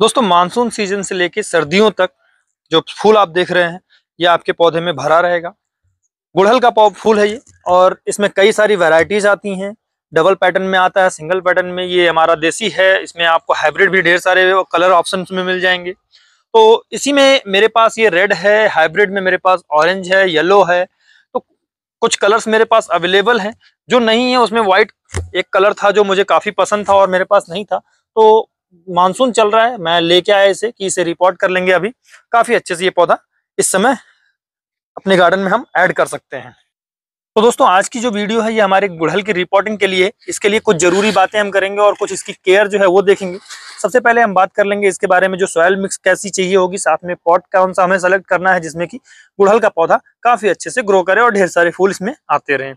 दोस्तों monsoon season से लेके सर्दियों तक जो फूल आप देख रहे हैं ये आपके पौधे में भरा रहेगा गुड़हल का फूल है ये और इसमें कई सारी वैरायटीज आती हैं डबल पैटर्न में आता है सिंगल पैटर्न में ये हमारा देसी है इसमें आपको हाइब्रिड भी ढेर सारे कलर ऑप्शन में मिल जाएंगे तो इसी में मेरे पास ये रेड है हाइब्रिड में मेरे पास ऑरेंज है येलो है तो कुछ कलर्स मेरे पास अवेलेबल हैं जो नहीं है उसमें वाइट एक कलर था जो मुझे काफ़ी पसंद था और मेरे पास नहीं था तो मानसून चल रहा है मैं लेके आया इसे कि इसे रिपोर्ट कर लेंगे अभी काफी अच्छे से ये पौधा इस समय अपने गार्डन में हम ऐड कर सकते हैं तो दोस्तों आज की जो वीडियो है ये हमारे गुड़हल की रिपोर्टिंग के लिए इसके लिए कुछ जरूरी बातें हम करेंगे और कुछ इसकी केयर जो है वो देखेंगे सबसे पहले हम बात कर लेंगे इसके बारे में जो सॉयल मिक्स कैसी चाहिए होगी साथ में पॉट कौन सा हमें सेलेक्ट करना है जिसमें कि गुड़हल का पौधा काफी अच्छे से ग्रो करे और ढेर सारे फूल इसमें आते रहे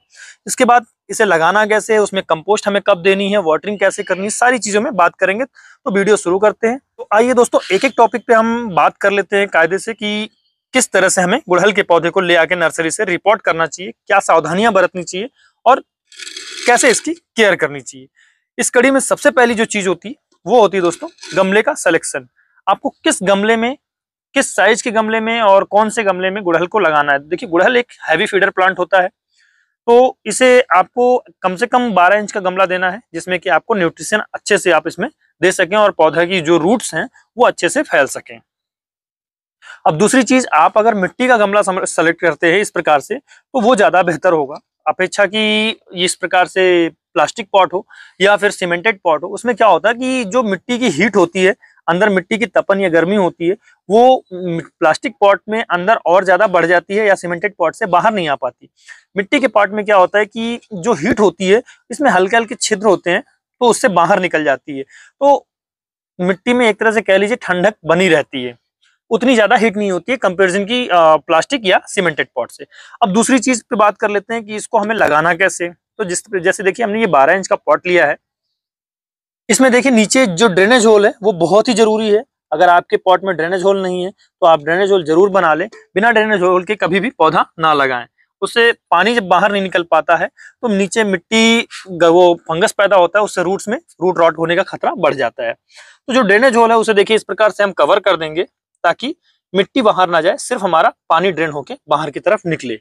इसके बाद इसे लगाना कैसे है उसमें कंपोस्ट हमें कब देनी है वाटरिंग कैसे करनी है सारी चीजों में बात करेंगे तो वीडियो शुरू करते हैं तो आइए दोस्तों एक एक टॉपिक पे हम बात कर लेते हैं कायदे से कि किस तरह से हमें गुड़हल के पौधे को ले आके नर्सरी से रिपोर्ट करना चाहिए क्या सावधानियां बरतनी चाहिए और कैसे इसकी केयर करनी चाहिए इस कड़ी में सबसे पहली जो चीज होती है वो होती है दोस्तों गमले का सिलेक्शन आपको किस गमले में किस साइज के गमले में और कौन से गमले में गुड़हल को लगाना है देखिए गुड़हल एक हैवी फीडर प्लांट होता है तो इसे आपको कम से कम 12 इंच का गमला देना है जिसमें कि आपको न्यूट्रिशन अच्छे से आप इसमें दे सकें और पौधे की जो रूट्स हैं वो अच्छे से फैल सकें अब दूसरी चीज आप अगर मिट्टी का गमला सेलेक्ट करते हैं इस प्रकार से तो वो ज्यादा बेहतर होगा अपेक्षा कि इस प्रकार से प्लास्टिक पॉट हो या फिर सीमेंटेड पॉट हो उसमें क्या होता है कि जो मिट्टी की हीट होती है अंदर मिट्टी की तपन या गर्मी होती है वो प्लास्टिक पॉट में अंदर और ज्यादा बढ़ जाती है या सीमेंटेड पॉट से बाहर नहीं आ पाती मिट्टी के पॉट में क्या होता है कि जो हीट होती है इसमें हल्के हल्के छिद्र होते हैं तो उससे बाहर निकल जाती है तो मिट्टी में एक तरह से कह लीजिए ठंडक बनी रहती है उतनी ज़्यादा हीट नहीं होती है कंपेरिजन की प्लास्टिक या सीमेंटेड पॉट से अब दूसरी चीज़ पे बात कर लेते हैं कि इसको हमें लगाना कैसे तो जिस जैसे देखिए हमने ये बारह इंच का पॉट लिया है इसमें देखिए नीचे जो ड्रेनेज होल है वो बहुत ही ज़रूरी है अगर आपके पॉट में ड्रेनेज होल नहीं है तो आप ड्रेनेज होल जरूर बना लें बिना ड्रेनेज होल के कभी भी पौधा ना लगाएं उससे पानी जब बाहर नहीं निकल पाता है तो नीचे मिट्टी वो फंगस पैदा होता है उससे रूट्स में रूट रॉट होने का खतरा बढ़ जाता है तो जो ड्रेनेज होल है उसे देखिए इस प्रकार से हम कवर कर देंगे ताकि मिट्टी बाहर ना जाए सिर्फ हमारा पानी ड्रेन होके बाहर की तरफ निकले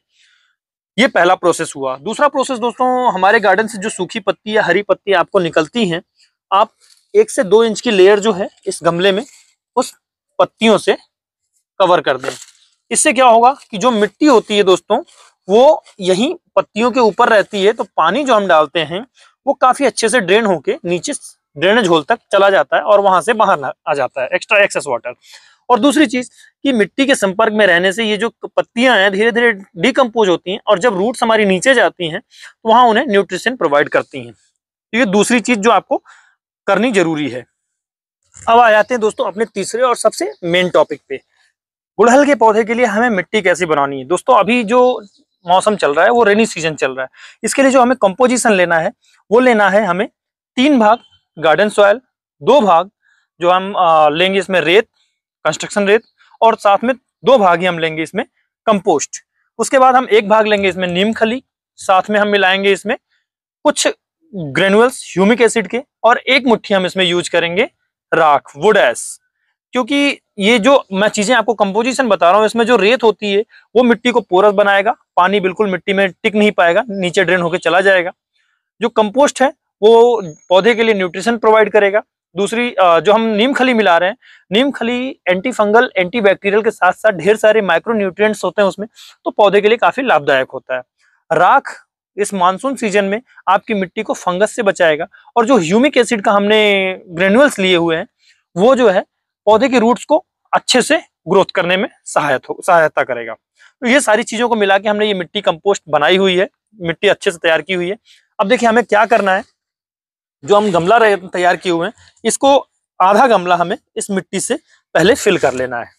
ये पहला प्रोसेस हुआ दूसरा प्रोसेस दोस्तों हमारे गार्डन से जो सूखी पत्ती या हरी पत्ती आपको निकलती हैं आप एक से दो इंच की लेयर जो है इस गमले में उस पत्तियों से कवर कर दें इससे क्या होगा कि जो मिट्टी होती है दोस्तों वो यही पत्तियों के ऊपर रहती है तो पानी जो हम डालते हैं वो काफी अच्छे से ड्रेन होके नीचे ड्रेनेज होल तक चला जाता है और वहां से बाहर आ जाता है एक्स्ट्रा एक्सेस वाटर और दूसरी चीज कि मिट्टी के संपर्क में रहने से ये जो पत्तियां हैं धीरे धीरे डिकम्पोज होती हैं और जब रूट्स हमारी नीचे जाती हैं तो वहां उन्हें न्यूट्रिशन प्रोवाइड करती हैं तो ये दूसरी चीज जो आपको करनी जरूरी है अब आ जाते हैं दोस्तों अपने तीसरे और सबसे मेन टॉपिक पे गुड़हल के पौधे के लिए हमें मिट्टी कैसी बनानी है दोस्तों अभी जो मौसम चल रहा है वो रेनी सीजन चल रहा है इसके लिए जो हमें कंपोजिशन लेना है वो लेना है हमें तीन भाग गार्डन सॉयल दो भाग जो हम लेंगे इसमें रेत कंस्ट्रक्शन रेत और साथ में दो भाग ही हम लेंगे इसमें कंपोस्ट उसके बाद हम एक भाग लेंगे इसमें नीम खली साथ में हम मिलाएंगे इसमें कुछ ग्रेनुअल्स ह्यूमिक एसिड के और एक मुट्ठी हम इसमें यूज करेंगे राख वुड एस क्योंकि ये जो मैं चीजें आपको कंपोजिशन बता रहा हूँ इसमें जो रेत होती है वो मिट्टी को पोरस बनाएगा पानी बिल्कुल मिट्टी में टिक नहीं पाएगा नीचे ड्रेन होकर चला जाएगा जो कंपोस्ट है वो पौधे के लिए न्यूट्रिशन प्रोवाइड करेगा दूसरी जो हम नीम खली मिला रहे हैं नीम खली एंटी फंगल एंटी बैक्टीरियल के साथ साथ ढेर सारे माइक्रो होते हैं उसमें तो पौधे के लिए काफी लाभदायक होता है राख इस मानसून सीजन में आपकी मिट्टी को फंगस से बचाएगा और जो ह्यूमिक एसिड का हमने ग्रेनुअल्स लिए हुए हैं वो जो है पौधे के रूट्स को अच्छे से ग्रोथ करने में सहायत हो सहायता करेगा तो ये सारी चीजों को मिला के हमने ये मिट्टी कंपोस्ट बनाई हुई है मिट्टी अच्छे से तैयार की हुई है अब देखिए हमें क्या करना है जो हम गमला तैयार किए हुए हैं इसको आधा गमला हमें इस मिट्टी से पहले फिल कर लेना है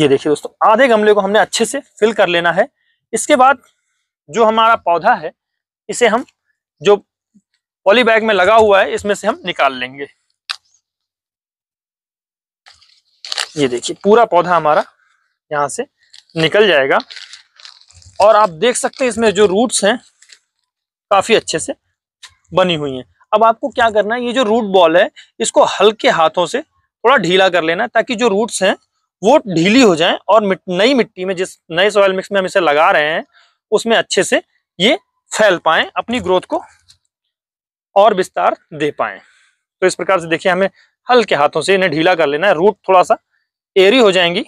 ये देखिए दोस्तों आधे गमले को हमने अच्छे से फिल कर लेना है इसके बाद जो हमारा पौधा है इसे हम जो पॉलीबैग में लगा हुआ है इसमें से हम निकाल लेंगे ये देखिए पूरा पौधा हमारा यहां से निकल जाएगा और आप देख सकते हैं इसमें जो रूट्स हैं काफ़ी अच्छे से बनी हुई हैं अब आपको क्या करना है ये जो रूट बॉल है इसको हल्के हाथों से थोड़ा ढीला कर लेना ताकि जो रूट्स हैं वो ढीली हो जाएं और मिट, नई मिट्टी में जिस नए सॉयल मिक्स में हम इसे लगा रहे हैं उसमें अच्छे से ये फैल पाए अपनी ग्रोथ को और विस्तार दे पाए तो इस प्रकार से देखिए हमें हल्के हाथों से इन्हें ढीला कर लेना है रूट थोड़ा सा एरी हो जाएंगी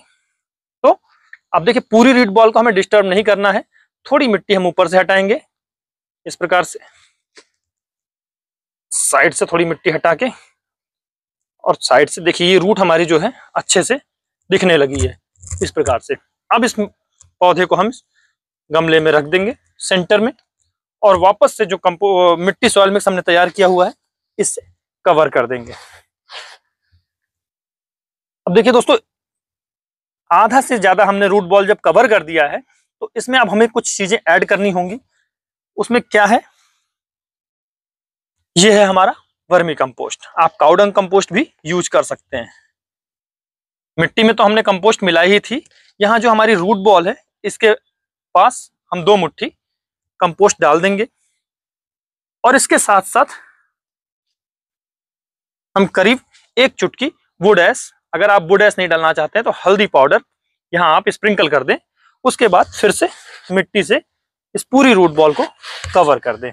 अब देखिए पूरी रीड बॉल को हमें डिस्टर्ब नहीं करना है थोड़ी मिट्टी हम ऊपर से हटाएंगे इस प्रकार से साइड से थोड़ी मिट्टी हटा के और साइड से देखिए ये रूट हमारी जो है अच्छे से दिखने लगी है इस प्रकार से अब इस पौधे को हम गमले में रख देंगे सेंटर में और वापस से जो कंपो मिट्टी सॉइल मिक्स हमने तैयार किया हुआ है इससे कवर कर देंगे अब देखिए दोस्तों आधा से ज्यादा हमने रूट बॉल जब कवर कर दिया है तो इसमें अब हमें कुछ चीजें ऐड करनी होंगी उसमें क्या है ये है हमारा वर्मी कंपोस्ट आप काउडंग कंपोस्ट भी यूज कर सकते हैं मिट्टी में तो हमने कंपोस्ट मिलाई ही थी यहां जो हमारी रूट बॉल है इसके पास हम दो मुट्ठी कंपोस्ट डाल देंगे और इसके साथ साथ हम करीब एक चुटकी वुड एस अगर आप बुडेस नहीं डालना चाहते हैं तो हल्दी पाउडर यहाँ आप स्प्रिंकल कर दें उसके बाद फिर से मिट्टी से इस पूरी रूट बॉल को कवर कर दें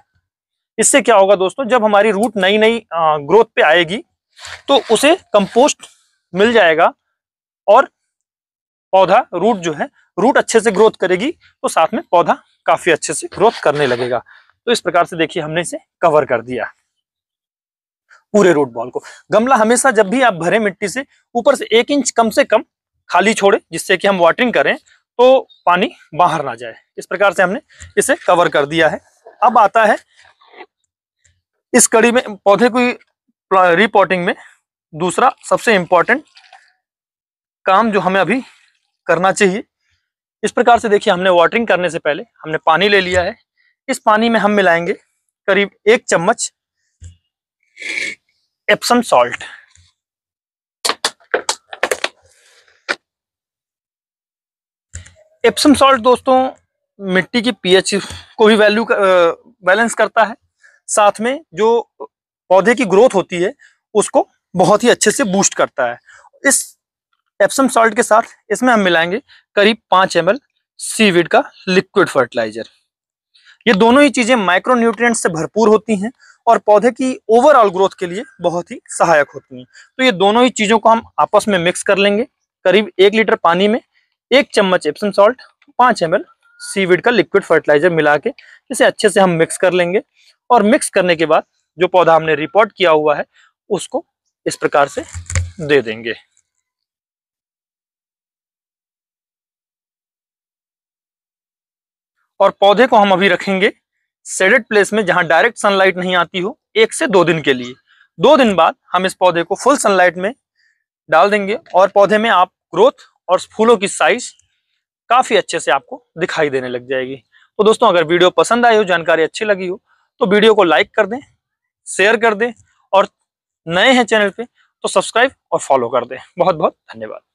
इससे क्या होगा दोस्तों जब हमारी रूट नई नई ग्रोथ पे आएगी तो उसे कंपोस्ट मिल जाएगा और पौधा रूट जो है रूट अच्छे से ग्रोथ करेगी तो साथ में पौधा काफी अच्छे से ग्रोथ करने लगेगा तो इस प्रकार से देखिए हमने इसे कवर कर दिया पूरे रूट बॉल को गमला हमेशा जब भी आप भरे मिट्टी से ऊपर से एक इंच कम से कम खाली छोड़े जिससे कि हम वाटरिंग करें तो पानी बाहर ना जाए इस प्रकार से हमने इसे कवर कर दिया है अब आता है इस कड़ी में पौधे की रिपोर्टिंग में दूसरा सबसे इम्पोर्टेंट काम जो हमें अभी करना चाहिए इस प्रकार से देखिए हमने वाटरिंग करने से पहले हमने पानी ले लिया है इस पानी में हम मिलाएंगे करीब एक चम्मच एप्सम सॉल्ट एप्सम सॉल्ट दोस्तों मिट्टी की पीएच को भी वैल्यू बैलेंस करता है साथ में जो पौधे की ग्रोथ होती है उसको बहुत ही अच्छे से बूस्ट करता है इस एप्सम सॉल्ट के साथ इसमें हम मिलाएंगे करीब पांच एम एल सीविड का लिक्विड फर्टिलाइजर ये दोनों ही चीज़ें माइक्रोन्यूट्रिएंट्स से भरपूर होती हैं और पौधे की ओवरऑल ग्रोथ के लिए बहुत ही सहायक होती हैं तो ये दोनों ही चीज़ों को हम आपस में मिक्स कर लेंगे करीब एक लीटर पानी में एक चम्मच एप्सम सॉल्ट पाँच एम सीविड का लिक्विड फर्टिलाइजर मिला के इसे अच्छे से हम मिक्स कर लेंगे और मिक्स करने के बाद जो पौधा हमने रिपोर्ट किया हुआ है उसको इस प्रकार से दे देंगे और पौधे को हम अभी रखेंगे सेडेड प्लेस में जहां डायरेक्ट सनलाइट नहीं आती हो एक से दो दिन के लिए दो दिन बाद हम इस पौधे को फुल सनलाइट में डाल देंगे और पौधे में आप ग्रोथ और फूलों की साइज काफी अच्छे से आपको दिखाई देने लग जाएगी तो दोस्तों अगर वीडियो पसंद आई हो जानकारी अच्छी लगी हो तो वीडियो को लाइक कर दें शेयर कर दें और नए हैं चैनल पे तो सब्सक्राइब और फॉलो कर दें बहुत बहुत धन्यवाद